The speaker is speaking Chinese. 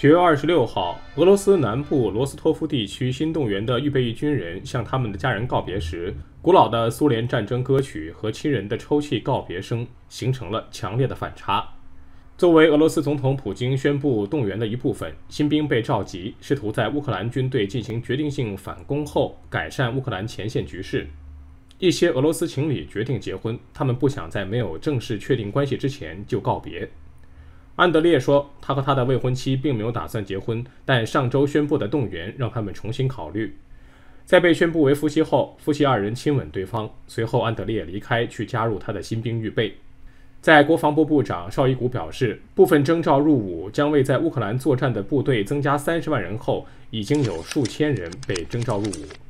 九月二十六号，俄罗斯南部罗斯托夫地区新动员的预备役军人向他们的家人告别时，古老的苏联战争歌曲和亲人的抽泣告别声形成了强烈的反差。作为俄罗斯总统普京宣布动员的一部分，新兵被召集，试图在乌克兰军队进行决定性反攻后改善乌克兰前线局势。一些俄罗斯情侣决定结婚，他们不想在没有正式确定关系之前就告别。安德烈说，他和他的未婚妻并没有打算结婚，但上周宣布的动员让他们重新考虑。在被宣布为夫妻后，夫妻二人亲吻对方，随后安德烈离开去加入他的新兵预备。在国防部部长绍伊古表示，部分征召入伍将为在乌克兰作战的部队增加三十万人后，已经有数千人被征召入伍。